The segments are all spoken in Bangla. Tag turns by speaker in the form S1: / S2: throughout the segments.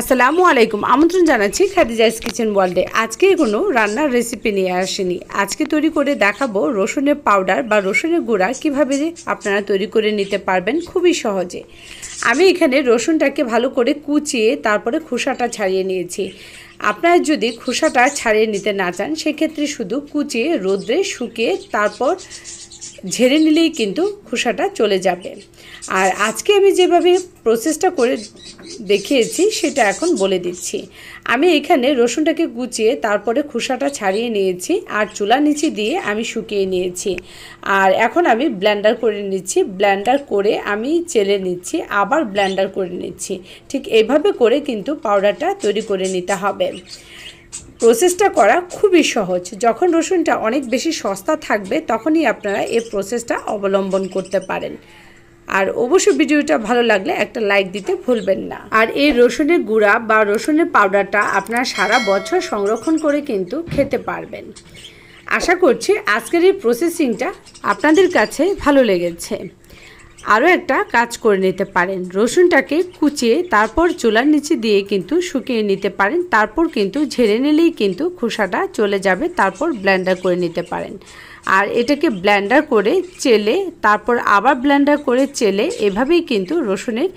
S1: আসসালামু আলাইকুম আমন্ত্রণ জানাচ্ছি খাদিজাইস কিচেন ওয়ার্ল্ডে আজকে কোনো রান্নার রেসিপি নিয়ে আসেনি আজকে তৈরি করে দেখাবো রসুনের পাউডার বা রসুনের গুঁড়া কীভাবে আপনারা তৈরি করে নিতে পারবেন খুবই সহজে আমি এখানে রসুনটাকে ভালো করে কুচিয়ে তারপরে খোসাটা ছাড়িয়ে নিয়েছি আপনারা যদি খোসাটা ছাড়িয়ে নিতে না চান সেক্ষেত্রে শুধু কুচিয়ে রোদ্রে শুকিয়ে তারপর ঝেড়ে নিলেই কিন্তু খোসাটা চলে যাবে আর আজকে আমি যেভাবে প্রসেসটা করে দেখিয়েছি সেটা এখন বলে দিচ্ছি আমি এখানে রসুনটাকে গুচিয়ে তারপরে খোসাটা ছাড়িয়ে নিয়েছি আর চুলা নিচে দিয়ে আমি শুকিয়ে নিয়েছি আর এখন আমি ব্ল্যান্ডার করে নিচ্ছি ব্ল্যান্ডার করে আমি চেলে নিচ্ছি আবার ব্ল্যান্ডার করে নিচ্ছি ঠিক এভাবে করে কিন্তু পাউডারটা তৈরি করে নিতে হবে প্রসেসটা করা খুবই সহজ যখন রসুনটা অনেক বেশি সস্তা থাকবে তখনই আপনারা এই প্রসেসটা অবলম্বন করতে পারেন আর অবশ্য ভিডিওটা ভালো লাগলে একটা লাইক দিতে ভুলবেন না আর এই রসুনের গুঁড়া বা রসুনের পাউডারটা আপনারা সারা বছর সংরক্ষণ করে কিন্তু খেতে পারবেন আশা করছি আজকের এই প্রসেসিংটা আপনাদের কাছে ভালো লেগেছে আরও একটা কাজ করে নিতে পারেন রসুনটাকে কুচিয়ে তারপর চুলার নিচে দিয়ে কিন্তু শুকিয়ে নিতে পারেন তারপর কিন্তু ঝেড়ে নিলেই কিন্তু খোসাটা চলে যাবে তারপর ব্ল্যান্ডার করে নিতে পারেন আর এটাকে ব্ল্যান্ডার করে চেলে তারপর আবার ব্ল্যান্ডার করে চেলে এভাবেই কিন্তু রসুনের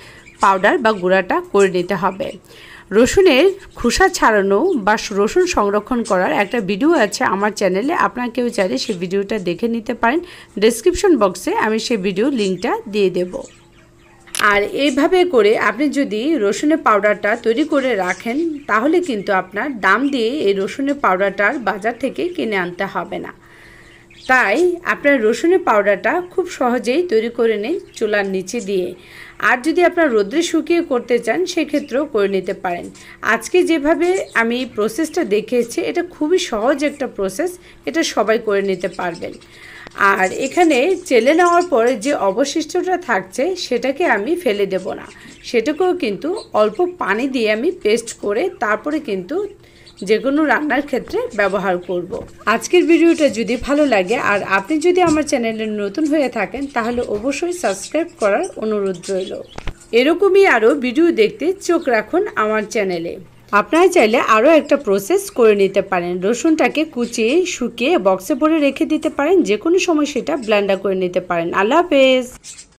S1: পাউডার বা গুঁড়াটা করে নিতে হবে রসুনের খোসা ছাড়ানো বা রসুন সংরক্ষণ করার একটা ভিডিও আছে আমার চ্যানেলে আপনার কেউ চাইলে সেই ভিডিওটা দেখে নিতে পারেন ডেসক্রিপশন বক্সে আমি সেই ভিডিও লিঙ্কটা দিয়ে দেব আর এইভাবে করে আপনি যদি রসুনের পাউডারটা তৈরি করে রাখেন তাহলে কিন্তু আপনার দাম দিয়ে এই রসুনের পাউডারটার বাজার থেকে কিনে আনতে হবে না তাই আপনার রসুনের পাউডারটা খুব সহজেই তৈরি করে নিন চুলার নিচে দিয়ে আর যদি আপনার রোদ্রে শুকিয়ে করতে চান সেক্ষেত্রেও করে নিতে পারেন আজকে যেভাবে আমি প্রসেসটা দেখিয়েছি এটা খুবই সহজ একটা প্রসেস এটা সবাই করে নিতে পারবেন আর এখানে চেলে নেওয়ার পরে যে অবশিষ্টটা থাকছে সেটাকে আমি ফেলে দেব না সেটাকেও কিন্তু অল্প পানি দিয়ে আমি পেস্ট করে তারপরে কিন্তু যে কোনো রান্নার ক্ষেত্রে ব্যবহার করব। আজকের ভিডিওটা যদি ভালো লাগে আর আপনি যদি আমার চ্যানেলে নতুন হয়ে থাকেন তাহলে অবশ্যই সাবস্ক্রাইব করার অনুরোধ রইল এরকমই আরও ভিডিও দেখতে চোখ রাখুন আমার চ্যানেলে আপনারা চাইলে আরও একটা প্রসেস করে নিতে পারেন রসুনটাকে কুচিয়ে শুকিয়ে বক্সে ভরে রেখে দিতে পারেন যে কোনো সময় সেটা ব্ল্যান্ডার করে নিতে পারেন আল্লাহ হাফেজ